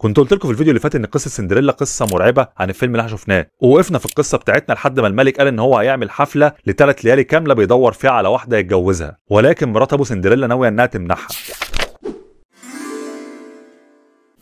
كنت قلت لكم في الفيديو اللي فات ان قصه سندريلا قصه مرعبه عن الفيلم اللي احنا شفناه ووقفنا في القصه بتاعتنا لحد ما الملك قال ان هو هيعمل حفله لثلاث ليالي كامله بيدور فيها على واحده يتجوزها ولكن مرات ابو سندريلا ناويه انها تمنحها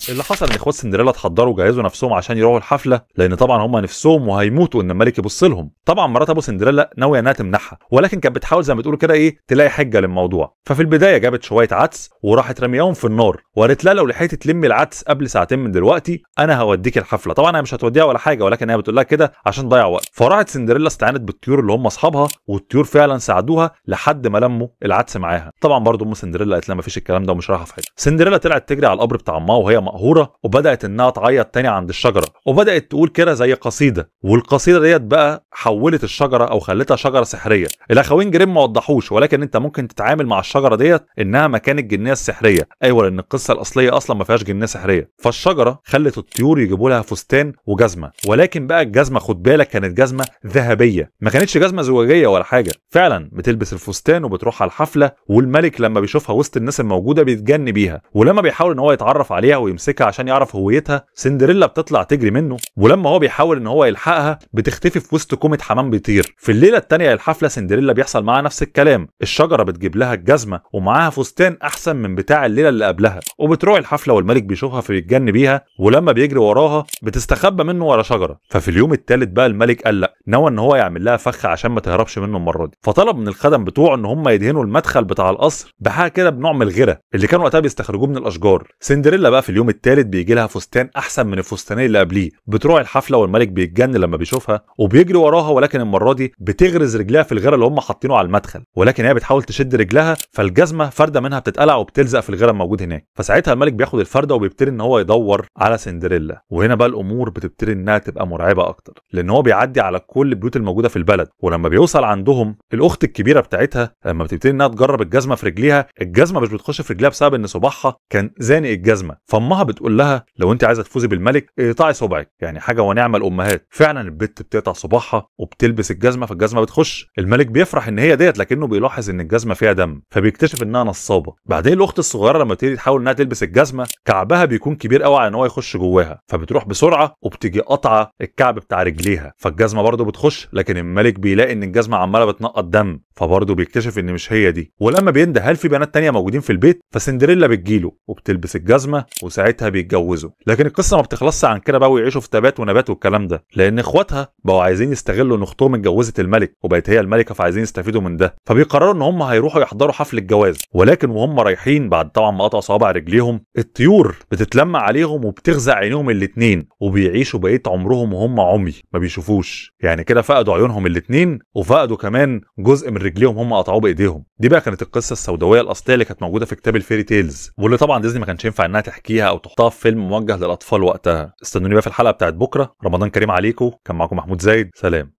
اللي حصل ان اخوات سندريلا اتحضروا وجهزوا نفسهم عشان يروحوا الحفله لان طبعا هم نفسهم وهيموتوا ان الملك يبص لهم طبعا مرات ابو سندريلا ناويه انها تمنحها ولكن كانت بتحاول زي ما بتقولوا كده ايه تلاقي حجه للموضوع ففي البدايه جابت شويه عدس وراحت رمياهم في النار وقالت لها لو لحقتي تلمي العدس قبل ساعتين من دلوقتي انا هوديك الحفله طبعا هي مش هتوديها ولا حاجه ولكن هي بتقول لها كده عشان تضيع وقت فراحت سندريلا استعانت بالطيور اللي هم اصحابها والطيور فعلا ساعدوها لحد ما لموا العدس معاها طبعا برضه ام سندريلا قالت لها مفيش الكلام ده ومش رايحه في حاجه سندريلا طلعت تجري على القبر بتاع امها وهي مقهوره وبدات انها تعيط تاني عند الشجره وبدات تقول كده زي قصيده والقصيده ديت بقى حولت الشجره او خلتها شجره سحريه الاخوين جريم ما وضحوش ولكن انت ممكن تتعامل مع الشجره ديت انها مكان الجنيه السحريه ايوه لان القصه الاصليه اصلا ما فيهاش جنيه سحريه فالشجره خلت الطيور يجيبوا لها فستان وجزمه ولكن بقى الجزمه خد بالك كانت جزمه ذهبيه ما كانتش جزمه زجاجيه ولا حاجه فعلا بتلبس الفستان وبتروح على الحفله والملك لما بيشوفها وسط الناس الموجوده بيتجن بيها ولما بيحاول ان هو يتعرف عليها ويمسكها السكه عشان يعرف هويتها سندريلا بتطلع تجري منه ولما هو بيحاول ان هو يلحقها بتختفي في وسط كومه حمام بيطير في الليله الثانيه للحفله سندريلا بيحصل معاها نفس الكلام الشجره بتجيب لها الجزمه ومعاها فستان احسن من بتاع الليله اللي قبلها وبتروح الحفله والملك بيشوفها فبيتجن بيها ولما بيجري وراها بتستخبى منه ورا شجره ففي اليوم الثالث بقى الملك قال لا نوى ان هو يعمل لها فخ عشان ما تهربش منه المره دي فطلب من الخدم بتوعه ان هم يدهنوا المدخل بتاع القصر بحاجه كده بنوع من الغيره اللي كانوا وقتها بيستخرجوه من الاشجار سندريلا بقى في اليوم الثالث بيجي لها فستان احسن من الفستانين اللي قبليه بتروح الحفله والملك بيتجن لما بيشوفها وبيجري وراها ولكن المره دي بتغرز رجلها في الغره اللي هم حاطينه على المدخل ولكن هي بتحاول تشد رجلها فالجزمه فرده منها بتتقلع وبتلزق في الغره الموجود هناك فساعتها الملك بياخد الفرده وبيبتدي ان هو يدور على سندريلا وهنا بقى الامور بتبتدي انها تبقى مرعبه اكتر لان هو بيعدي على كل البيوت الموجوده في البلد ولما بيوصل عندهم الاخت الكبيره بتاعتها لما بتبتدي انها تجرب الجزمه في رجليها الجزمه مش بتخش في رجليها بسبب ان صباحها كان زانق الجزمه فامها بتقول لها لو انت عايزه تفوزي بالملك اقطعي صبعك يعني حاجه ونعم الامهات فعلا البت بتقطع صباعها وبتلبس الجزمه فالجزمه بتخش الملك بيفرح ان هي ديت لكنه بيلاحظ ان الجزمه فيها دم فبيكتشف انها نصابه بعدين الاخت الصغيره لما تيجي تحاول انها تلبس الجزمه كعبها بيكون كبير قوي على ان هو يخش جواها فبتروح بسرعه وبتيجي قاطعه الكعب بتاع رجليها فالجزمه برضه بتخش لكن الملك بيلاقي ان الجزمه عماله بتنقط دم فبرضه بيكتشف ان مش هي دي ولما بينده هل في بنات تانية موجودين في البيت فسندريلا بتجيله وبتلبس الجزمه وساعتها بيتجوزوا لكن القصه ما بتخلصش عن كده بقى ويعيشوا في تبات ونبات والكلام ده لان اخواتها بقوا عايزين يستغلوا ان اختهم اتجوزت الملك وبقت هي الملكه فعايزين يستفيدوا من ده فبيقرروا ان هم هيروحوا يحضروا حفل الجواز ولكن وهم رايحين بعد طبعا ما قطعوا صوابع رجليهم الطيور بتتلمع عليهم وبتغزى عينيهم الاثنين وبيعيشوا بقيه عمرهم وهم عمي ما بيشوفوش يعني كده فقدوا عيونهم الاثنين وفقدوا كمان جزء من برجليهم هم قطعوه بايديهم دي بقى كانت القصه السوداويه الاصليه اللي كانت موجوده في كتاب الفيري تيلز واللي طبعا ديزني ما كانش ينفع انها تحكيها او تحطها في فيلم موجه للاطفال وقتها استنوني بقى في الحلقه بتاعت بكره رمضان كريم عليكم كان معاكم محمود زايد سلام